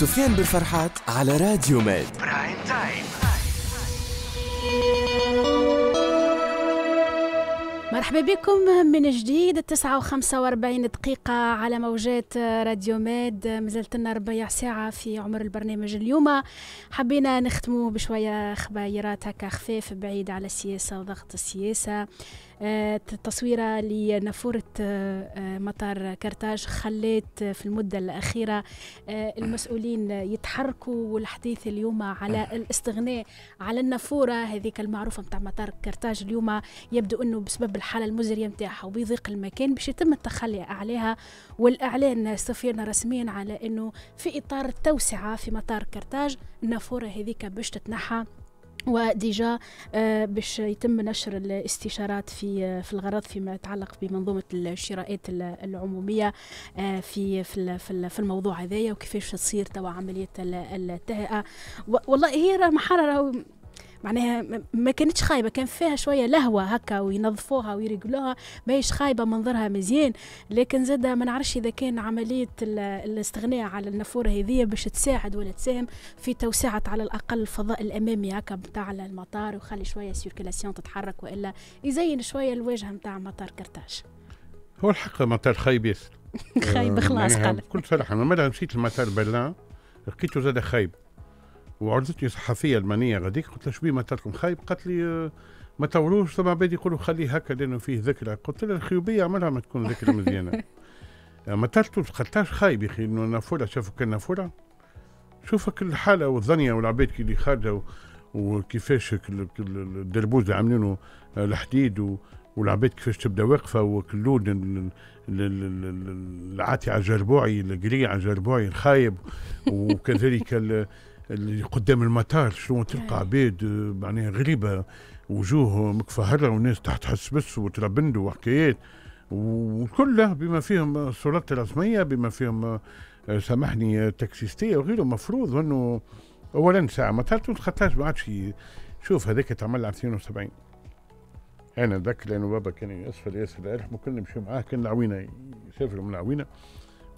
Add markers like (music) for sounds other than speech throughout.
سفيان بالفرحات على راديو ميد برايم تايم مرحبا بكم من جديد التسعة وخمسة واربعين دقيقة على موجات راديو ماد مازالت لنا ربع ساعة في عمر البرنامج اليوم حبينا نختمو بشوية خبايرات هكا خفيف بعيد على السياسة وضغط السياسة التصويرة آه، لنافورة آه، مطار كرتاج خلات في المدة الأخيرة آه، المسؤولين يتحركوا والحديث اليوم على الاستغناء على النافورة هذيك المعروفة متاع مطار كرتاج اليوم يبدو أنه بسبب الحاله المزريه نتاعها وبيضيق المكان باش يتم التخلي عليها والاعلان سفيرنا رسميا على انه في اطار التوسعه في مطار كرتاج النافوره هذيك باش تتنحى وديجا آه، باش يتم نشر الاستشارات في آه، في الغرض فيما يتعلق بمنظومه الشراءات العموميه آه، في في في الموضوع هذايا وكيفاش تصير توا عمليه التهيئه والله هي محرره معناها ما كانتش خايبه كان فيها شويه لهوه هكا وينظفوها ويرجلوها ماهيش خايبه منظرها مزيان لكن زاد ما نعرفش اذا كان عمليه الاستغناء على النافوره هذه باش تساعد ولا تساهم في توسعه على الاقل الفضاء الامامي هكا بتاع المطار وخلي شويه سيركلاسيون تتحرك والا يزين شويه الواجهه نتاع مطار كرتاج هو الحق مطار خايب ياسر (laughs) خايب آه، خلاص قال كل صراحه ما مشيت لمطار برلين لقيته زاد خايب وعرضتني صحفيه المانيه غاديك قلت لها شبي ما تركم خايب قالت لي آه، ما توروش ثم عباد يقولوا خليه هكا لانه فيه ذكرى قلت لها الخيوبيه عملها ما تكون ذكرى (laughs) مزيانه آه، ما ترتوش قلتهاش خايب يا اخي انه نافوره شافوا كان نافوره شوفك الحاله والظنيه والعباد كي اللي خارجه وكيفاش الدربوز عاملينه آه، الحديد والعباد كيفاش تبدا واقفه وكلود العاتي على الجربوعي القريع على الجربوعي الخايب وكذلك اللي قدام المطار شلون تلقى عباد إيه. معناها غريبه وجوه مكفهره وناس تحت حسبس وتربند وحكايات وكلها بما فيهم صورات الرسميه بما فيهم آه، سامحني آه، تاكسيستيه وغيره مفروض انه اولا ساعه مطار تونس خطاش ما عادش شوف هذاك تعمل 72 انا نتذكر لانه بابا كان يسفر ياسر الله يرحمه كنا معاه كان العوينه يسافر من العوينه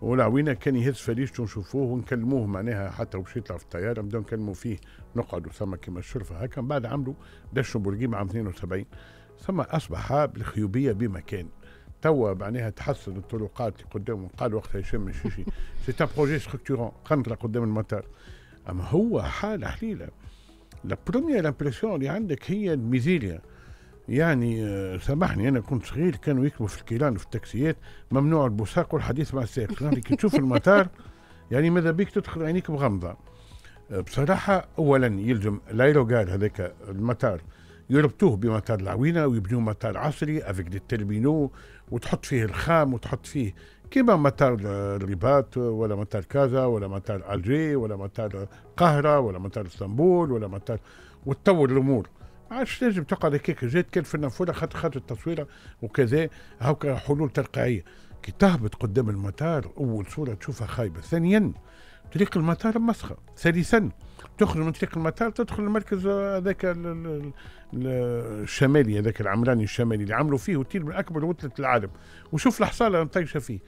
ولعوينا كان يهز فريشته ونشوفوه ونكلموه معناها حتى وباش يطلع في الطياره نبداو نكلموا فيه نقعدوا ثم كما الشرفه هكا من بعد عملوا دشوا بورقيمه عام 72 ثم اصبح بالخيوبيه بمكان توا معناها تحسن الطرقات قدام قال وقتها هشام الشيشي سي ان بروجي ستركتورون قنطره قدام المطار اما هو حاله حليله لا بروميير امبرسيون اللي عندك هي الميزيريا يعني آه، سامحني انا كنت صغير كانوا يكتبوا في الكيلان في التاكسيات ممنوع البوساق والحديث مع السائق يعني (laughs) كي تشوف المطار يعني ماذا بيك تدخل عينيك بغمضه آه، بصراحه اولا يلزم الايروغار هذاك المطار يربطوه بمطار العوينه ويبنوا مطار عصري افيك دي تيرمينو وتحط فيه الخام وتحط فيه كيما مطار الرباط ولا مطار كازا ولا مطار الجي ولا مطار القاهره ولا مطار اسطنبول ولا مطار وتطور الامور عادش لازم تقعد هكاك جات كان في النافوره خاطر خاطر التصويره وكذا هاكا حلول تلقائيه كي تهبط قدام المطار اول صوره تشوفها خايبه ثانيا طريق المطار مسخه ثالثا تخرج من طريق المطار تدخل المركز هذاك الشمالي هذاك العمراني الشمالي اللي عملوا فيه وتير من اكبر وتله العالم وشوف الحصاله مطيشه فيه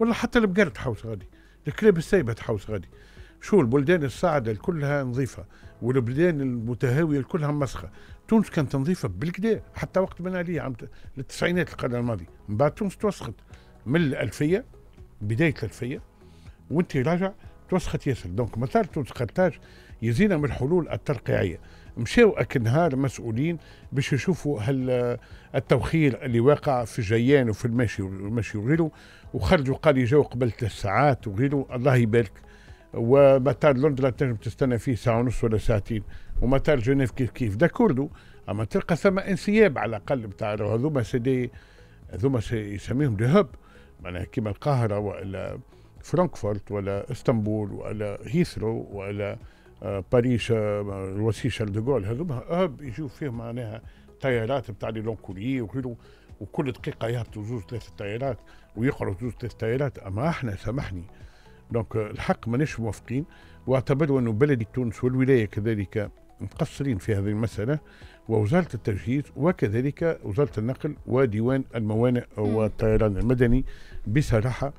ولا حتى البقر تحوس غادي الكلاب السايبه تحوس غادي شو البلدان الصاعده كلها نظيفه والبلدان المتهاويه كلها مسخه تونس كانت نظيفه بالكدا حتى وقت بن علي عام التسعينات القرن الماضي من بعد تونس توسخت من الالفيه بدايه الالفيه وانت راجع توسخت ياسر دونك ما تونس قرطاج يزينا من الحلول الترقيعيه مشاو نهار مسؤولين باش يشوفوا هل التوخير اللي واقع في الجيان وفي المشي والمشي وغيره وخرجوا قال يجاو قبل ثلاث ساعات وغيره الله يبارك ومطار لندن تنجم تستنى فيه ساعه ونص ولا ساعتين ومطار جنيف كيف كيف داكوردو اما تلقى ثم انسياب على الاقل بتاع هذوما سيدي هذوما يسميهم دي هب معناها كيما القاهره والا فرانكفورت ولا اسطنبول ولا هيثرو ولا آه، باريس روسي آه، شارل دوغول هذوما هب يجيو فيهم معناها طيارات بتاع لي لون كوريي وغيره وكل دقيقة يهبطوا زوج ثلاث طيارات ويقعدوا زوج ثلاث طيارات أما احنا سامحني دونك الحق ماناش موافقين واعتبروا أنه بلدي تونس والولاية كذلك مقصرين في هذه المسألة ووزارة التجهيز وكذلك وزارة النقل وديوان الموانئ والطيران المدني بصراحة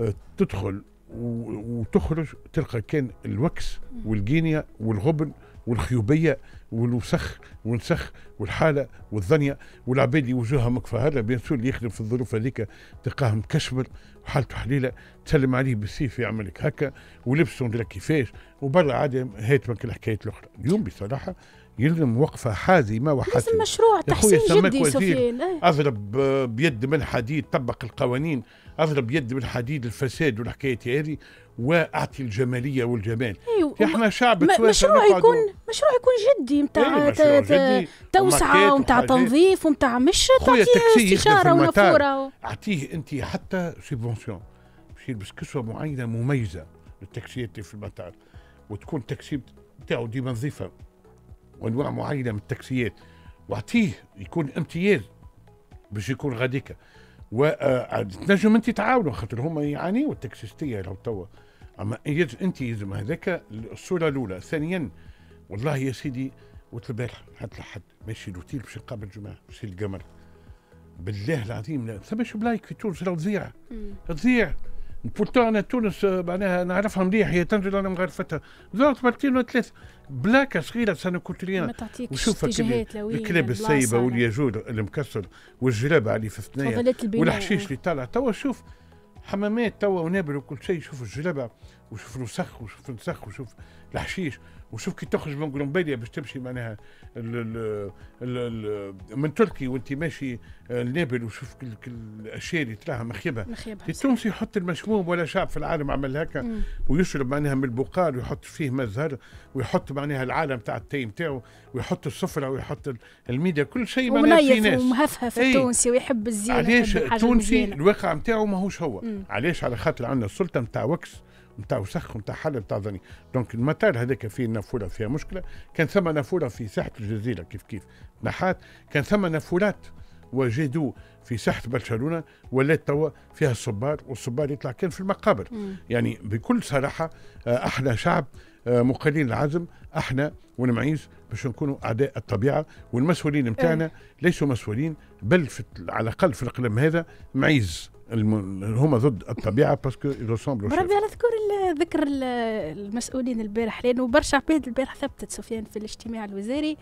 آه، تدخل وتخرج تلقى كان الوكس والجينيا والغبن والخيوبيه والوسخ والنسخ والحاله والظنيه والعباد اللي وجوها مكفهره بيان اللي يخدم في الظروف هذيك تلقاه مكشبر وحالته حليله تسلم عليه بالسيف يعملك هكا ولبسه ندري كيفاش وبرا عادي هيت من الحكايات الاخرى اليوم بصراحه يلزم وقفة حازمة وحتمة مثل مشروع تحسين جدي سفيان إيه. أضرب بيد من حديد طبق القوانين أضرب بيد من حديد الفساد والحكاية هذه واعطي الجماليه والجمال أيوه. احنا شعب مشروع يكون مشروع يكون جدي نتاع أيوة، توسعه ونتاع تنظيف ونتاع مش تعطيه استشاره ونافوره اعطيه انت حتى سيبونسيون باش يلبس كسوه معينه مميزه للتكسير في المطار وتكون التكسير تاعو ديما نظيفه وانواع معينه من التكسيات واعطيه يكون امتياز باش يكون غاديكا وتنجم آه، انت تعاونوا خاطر هما يعانيوا التكسيستيه لو توا اما انت يلزم هذاك الصوره الاولى ثانيا والله يا سيدي قلت البارح حتى لحد ماشي لوتيل باش نقابل الجماعه باش القمر بالله العظيم ثماش بلايك في تونس راه تضيع تضيع بورتون تونس معناها نعرفها مليح هي تنزل انا مغرفتها زرت مرتين ولا ثلاث بلاكه صغيره سنة كوتريان ما سنكوتريانا وشوف الكلاب السايبه والياجور المكسر والجلابه اللي في الثنايا والحشيش اللي طالع توا شوف حمامات توا ونابل وكل شيء شوف الجلابه وشوف الوسخ وشوف الوسخ وشوف الحشيش وشوف كي تخرج من قلومبيليا باش تمشي معناها من تركي وانت ماشي لنابل وشوف الاشياء اللي مخيبها مخيبه التونسي يحط المشموم ولا شعب في العالم عمل هكا ويشرب معناها من البقال ويحط فيه مزهر ويحط معناها العالم تاع التاي نتاعو ويحط السفره ويحط الميديا كل شيء معناها في ناس ومهفهف التونسي إيه. ويحب الزينه علاش التونسي الواقع نتاعو ماهوش هو علاش على خاطر عندنا السلطه نتاع وكس نتاع وسخ ونتاع حل نتاع ظني دونك المطار هذاك فيه نافوره فيها مشكله كان ثم نافوره في ساحه الجزيره كيف كيف نحات كان ثم نافورات وجدوا في ساحه برشلونه ولات توا فيها الصبار والصبار يطلع كان في المقابر مم. يعني بكل صراحه آه، احنا شعب آه، مقلين العزم احنا ونمعيز باش نكونوا اعداء الطبيعه والمسؤولين نتاعنا إيه. ليسوا مسؤولين بل على الاقل في القلم هذا معيز الم... هما ضد الطبيعه باسكو يرسومبلوا بربي على ذكر ذكر المسؤولين البارح لانه برشا عباد البارح ثبتت سفيان في الاجتماع الوزاري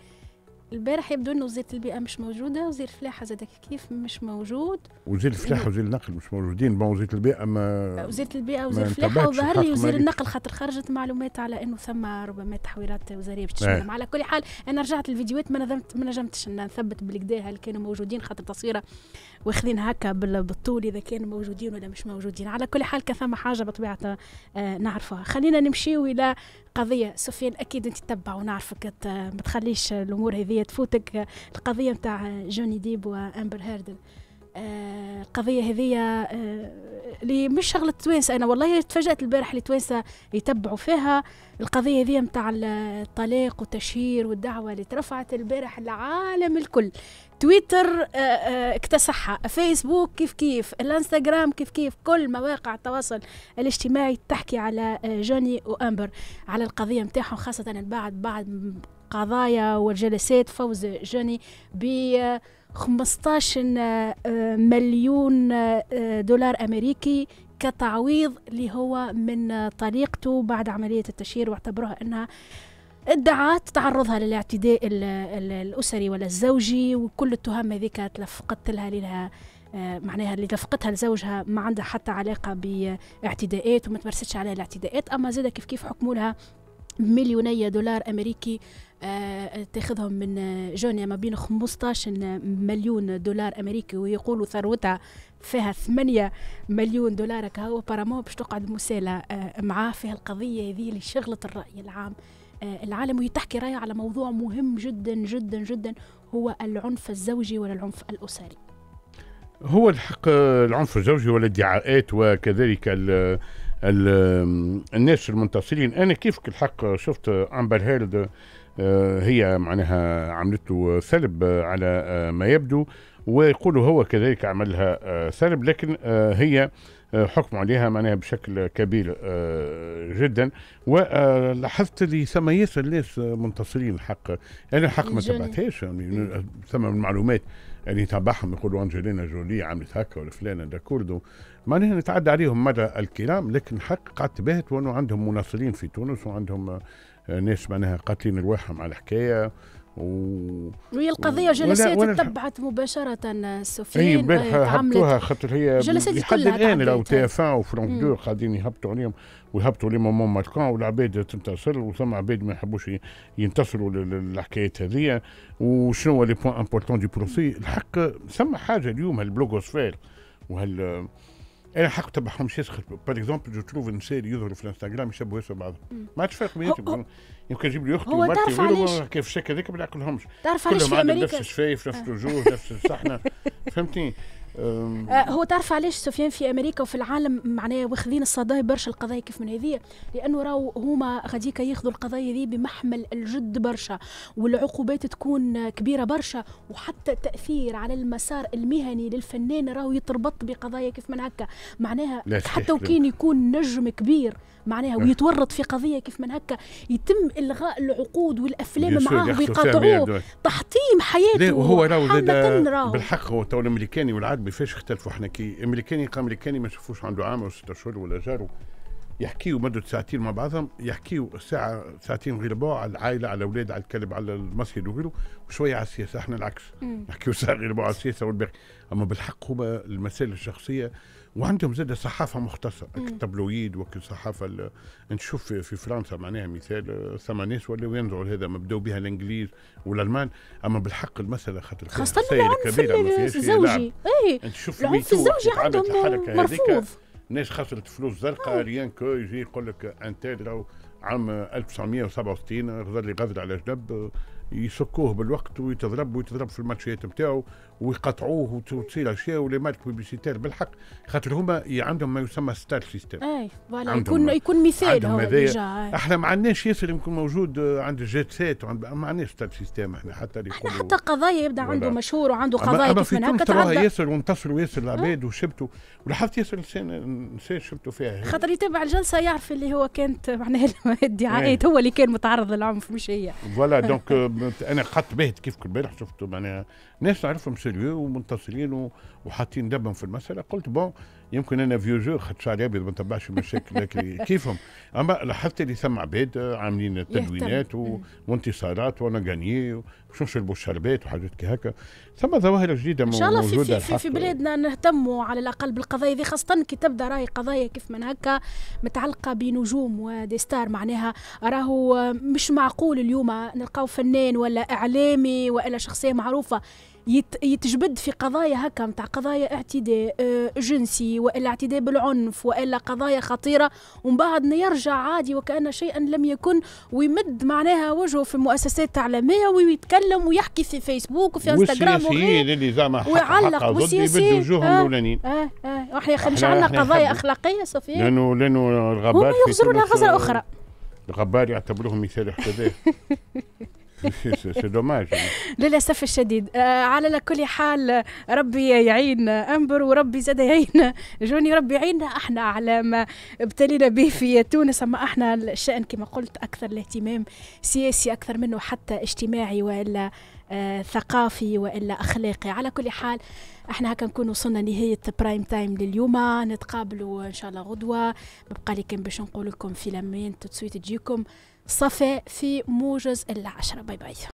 البارح يبدو انه وزاره البيئه مش موجوده وزير الفلاحه زاد كيف مش موجود وزير الفلاحه وزير النقل مش موجودين ما وزيره البيئه ما وزيره البيئه وزير الفلاحه وظهر لي وزير النقل خاطر خرجت معلومات على انه ثم ربما تحويرات وزاريه باش إيه. على كل حال انا رجعت الفيديوهات ما نظمت ما نجمتش نثبت بالكدا هل كانوا موجودين خاطر تصويره واخذين هكا بالطول اذا كانوا موجودين ولا مش موجودين على كل حال كثم حاجه بطبيعه آه، نعرفها خلينا نمشيو الى القضيه سفيان اكيد انت تتبع ونعرفك ما تخليش الامور هذه تفوتك القضيه نتاع جوني ديب وامبر هيردن القضيه آه، هذه آه، اللي مش شغله توينسه انا والله تفاجات البارح اللي توينسه يتبعوا فيها القضيه هذيا متاع الطلاق والتشهير والدعوه اللي ترفعت البارح العالم الكل تويتر آه، اكتسحها فيسبوك كيف كيف الانستغرام كيف كيف كل مواقع التواصل الاجتماعي تحكي على جوني وامبر على القضيه متاعهم خاصه بعد بعد قضايا وجلسات فوز جاني ب 15 آه، آه، آه، مليون دولار امريكي كتعويض اللي هو من طريقته بعد عمليه التشهير واعتبروها انها ادعت تعرضها للاعتداء الاسري ولا الزوجي وكل التهم هذيك تلفقت لها لها معناها اللي لفقتها لزوجها ما عندها حتى علاقة باعتداءات وما تمارستش عليها الاعتداءات أما زادة كيف كيف حكموا لها مليوني دولار أمريكي آه، تاخذهم من آه، جونيا ما بين 15 مليون دولار امريكي ويقولوا ثروتها فيها 8 مليون دولار كهو بارامو باش تقعد مساله آه، معاه في القضيه هذه اللي شغلت الراي العام العالم ويتحكي تحكي رايه على موضوع مهم جدا جدا جدا هو العنف الزوجي ولا العنف الاسري هو الحق العنف الزوجي والادعاءات وكذلك الناس المنتصرين انا كيف الحق شفت امبر هيلد آه، هي معناها عملته سلب على آه، ما يبدو ويقولوا هو كذلك عملها آه، سلب لكن هي حكم عليها معناها بشكل كبير جدا ولاحظت اللي ثم ياسر ناس منتصرين الحق انا الحق ما تبعتهاش ثم يعني المعلومات اللي تبعهم يقولوا انجلينا جولي عملت هكا ولا فلانه داكوردو ما نحن نتعدى عليهم مدى الكلام لكن حق باهت وانه عندهم مناصرين في تونس وعندهم آه، ناس معناها قاتلين رواحهم على الحكايه و... وهي القضيه جلسات ولا... تتبعت مباشره آه، سفيان آه، بالك هبطوها خاطر هي جلسات لحد الان لو تي اف ان وفرونك 2 قاعدين يهبطوا عليهم ويهبطوا لي مامون مالكون والعباد تنتصر وثم عباد ما يحبوش ينتصروا للحكايات هذه وشنو هو لي بوان امبورتون دي بروسي الحق ثم حاجه اليوم هالبلوغوسفير وهال انا حق شي يسخر باغ اكزومبل جو تروف ان اللي يظهروا في الانستغرام يشبهوا في بعضهم ما عادش فرق بيناتهم يمكن جيب لي اختي هو تعرف علاش كيف الشكل هذاك ما ناكلهمش تعرف علاش في امريكا نفس الشفايف نفس آه. الوجوه نفس الصحنه (laughs) فهمتني آه، هو تعرف علاش سفيان في امريكا وفي العالم معناها واخذين الصداي برشا القضايا كيف من هذه لانه راو هما غاديك ياخذوا القضايا دي بمحمل الجد برشا والعقوبات تكون كبيره برشا وحتى التاثير على المسار المهني للفنان راهو يتربط بقضايا كيف من هكا معناها حتى وكان يكون نجم كبير معناها أه. ويتورط في قضيه كيف من هكا يتم الغاء العقود والافلام معاه ويقاطعوه تحطيم حياته وهو راهو بالحق هو تو الامريكاني والعربي فاش اختلفوا احنا كي امريكاني قام امريكاني ما شافوش عنده عام او شهور اشهر ولا جاره يحكيوا مدة ساعتين مع بعضهم يحكيوا ساعة ساعتين غير بعض على العائلة على الأولاد على الكلب على المسجد وغيره وشوية على السياسة احنا العكس نحكيوا ساعة غير بعض على السياسة والباقي أما بالحق هما المسائل الشخصية وعندهم زاد صحافة مختصة التبلويد صحافة نشوف في فرنسا معناها مثال آه، ثم ناس ولاو ينزعوا هذا مبداو بها الانجليز والالمان اما بالحق المسألة خاطر خاصة العنف الزوجي إيه. العنف الزوجي عندهم مرفوض ناس خسرت فلوس زرقاء ريان إيه. كو يجي يقول لك انتيل عام 1967 غزر لي غزر على جنب آه، يسكوه بالوقت ويتضرب ويتضرب في الماتشيات نتاعو ويقطعوه وتصير اشياء مالك بيبيسيتير بالحق خاطر هما عندهم ما يسمى ستار سيستم اي فوالا يكون يكون مثال هو ديجا احنا ما عندناش ياسر يمكن موجود آه، عند الجيت سيت ما عندناش ستار سيستم احنا حتى اللي يقولوا حتى قضايا يبدا عنده مشهور وعنده قضايا كيف من هكا تراها ياسر وانتصروا ياسر العباد وشبتوا ولاحظت ياسر نسيت شبتوا فيها خاطر يتابع الجلسه يعرف اللي هو كانت معناها (laughs) الادعاءات هو اللي كان متعرض للعنف مش هي فوالا (laughs) دونك آه، انا قعدت باهت كيف كل امبارح شفته معناها ناس نعرفهم سيريو ومنتصرين وحاطين دبهم في المساله قلت بون يمكن انا فيو جو خدت شعري ابيض ما نتبعش مشاكل (laughs) كيفهم اما لاحظت اللي ثم عباد آه، عاملين تدوينات وانتصارات وانا غاني ونشربوا البوشربات وحاجات كي هكا ثم ظواهر جديده ان شاء الله في, في, في, في بلادنا نهتموا على الاقل بالقضايا ذي خاصه كي تبدا راهي قضايا كيف من هكا متعلقه بنجوم ودي ستار معناها راهو مش معقول اليوم نلقاو فنان ولا اعلامي والا شخصيه معروفه يتجبد في قضايا هكا متاع قضايا اعتداء آه، جنسي والا اعتداء بالعنف والا قضايا خطيره ومن بعد يرجع عادي وكان شيئا لم يكن ويمد معناها وجهه في المؤسسات التعليميه ويتكلم ويحكي في فيسبوك وفي انستغرام والسياسيين اللي زعما ويعلق والسياسيين وجوههم آه اه اه احنا خلينا عندنا قضايا اخلاقيه صوفيا لانه لانه الغابات هم يغزرونها غزره اخرى الغبار يعتبروهم مثال احتذاء (laughs) سي (laughs) دوماج للاسف الشديد آه، على كل حال ربي يعين انبر وربي زاد يعين جوني ربي يعيننا احنا على ما ابتلينا به في تونس اما احنا الشان كما قلت اكثر الاهتمام سياسي اكثر منه حتى اجتماعي والا آه، ثقافي والا اخلاقي على كل حال احنا هكا نكون وصلنا نهايه برايم تايم لليوم نتقابلوا ان شاء الله غدوه ببقى لي كان باش نقول لكم في لمين تسويت تجيكم صفاء في موجز العشرة باي باي